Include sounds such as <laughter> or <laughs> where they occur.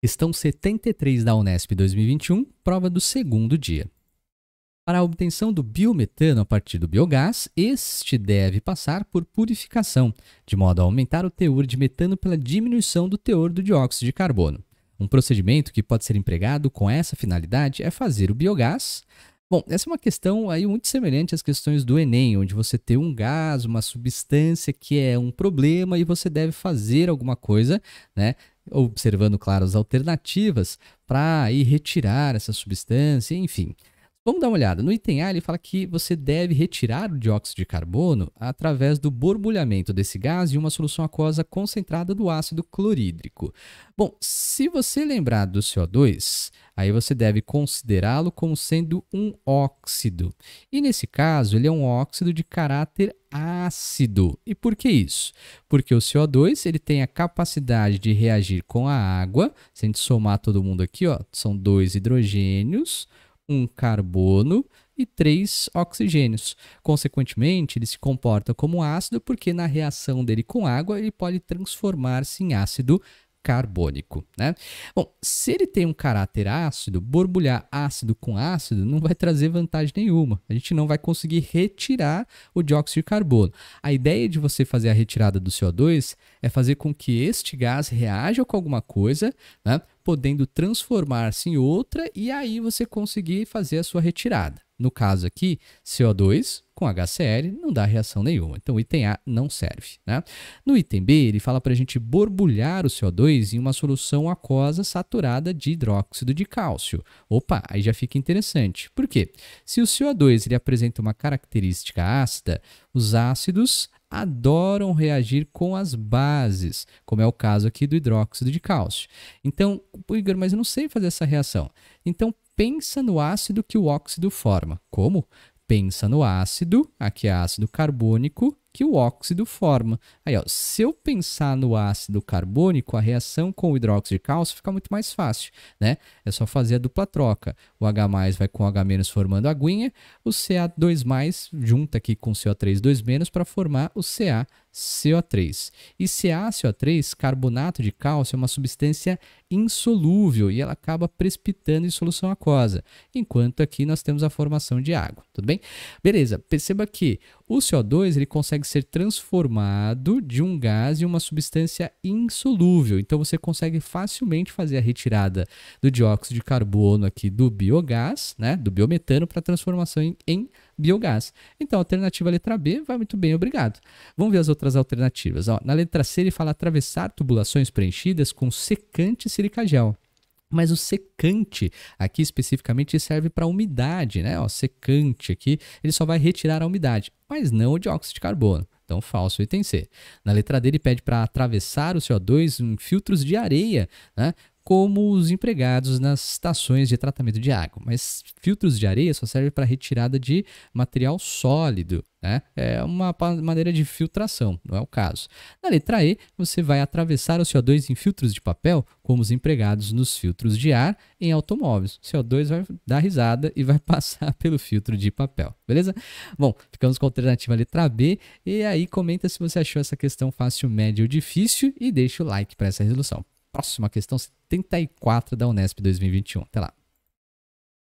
Questão 73 da Unesp 2021, prova do segundo dia. Para a obtenção do biometano a partir do biogás, este deve passar por purificação, de modo a aumentar o teor de metano pela diminuição do teor do dióxido de carbono. Um procedimento que pode ser empregado com essa finalidade é fazer o biogás. Bom, essa é uma questão aí muito semelhante às questões do Enem, onde você tem um gás, uma substância que é um problema e você deve fazer alguma coisa, né? observando, claro, as alternativas para ir retirar essa substância, enfim. Vamos dar uma olhada. No item A, ele fala que você deve retirar o dióxido de carbono através do borbulhamento desse gás em uma solução aquosa concentrada do ácido clorídrico. Bom, se você lembrar do CO2, aí você deve considerá-lo como sendo um óxido. E nesse caso, ele é um óxido de caráter ácido. E por que isso? Porque o CO2 ele tem a capacidade de reagir com a água. Se a gente somar todo mundo aqui, ó, são dois hidrogênios, um carbono e três oxigênios. Consequentemente, ele se comporta como ácido porque na reação dele com água ele pode transformar-se em ácido carbônico, né? Bom, se ele tem um caráter ácido, borbulhar ácido com ácido não vai trazer vantagem nenhuma. A gente não vai conseguir retirar o dióxido de carbono. A ideia de você fazer a retirada do CO2 é fazer com que este gás reaja com alguma coisa, né? podendo transformar-se em outra e aí você conseguir fazer a sua retirada. No caso aqui, CO2 com HCl não dá reação nenhuma. Então, o item A não serve. Né? No item B, ele fala para a gente borbulhar o CO2 em uma solução aquosa saturada de hidróxido de cálcio. Opa, aí já fica interessante. Por quê? Se o CO2 ele apresenta uma característica ácida, os ácidos adoram reagir com as bases, como é o caso aqui do hidróxido de cálcio. Então, Igor, mas eu não sei fazer essa reação. Então, pensa no ácido que o óxido forma. Como? Pensa no ácido, aqui é ácido carbônico, que o óxido forma. Aí, ó, se eu pensar no ácido carbônico, a reação com o hidróxido de cálcio fica muito mais fácil, né? É só fazer a dupla troca. O H vai com o H formando a aguinha, o CA2 junta aqui com o CO3 para formar o CA. CO3. E CaCO3, carbonato de cálcio, é uma substância insolúvel e ela acaba precipitando em solução aquosa, enquanto aqui nós temos a formação de água, tudo bem? Beleza, perceba que o CO2 ele consegue ser transformado de um gás em uma substância insolúvel. Então você consegue facilmente fazer a retirada do dióxido de carbono aqui do biogás, né, do biometano para transformação em, em biogás. Então, a alternativa letra B vai muito bem, obrigado. Vamos ver as outras alternativas. Ó, na letra C, ele fala atravessar tubulações preenchidas com secante gel. Mas o secante aqui especificamente serve para umidade, né? O secante aqui, ele só vai retirar a umidade, mas não o dióxido de carbono. Então, falso item C. Na letra D, ele pede para atravessar o CO2 em filtros de areia, né? como os empregados nas estações de tratamento de água. Mas filtros de areia só servem para retirada de material sólido. Né? É uma maneira de filtração, não é o caso. Na letra E, você vai atravessar o CO2 em filtros de papel, como os empregados nos filtros de ar em automóveis. O CO2 vai dar risada e vai <laughs> passar pelo filtro de papel, beleza? Bom, ficamos com a alternativa letra B. E aí, comenta se você achou essa questão fácil, média ou difícil e deixa o like para essa resolução próxima questão 74 da Unesp 2021. Até lá.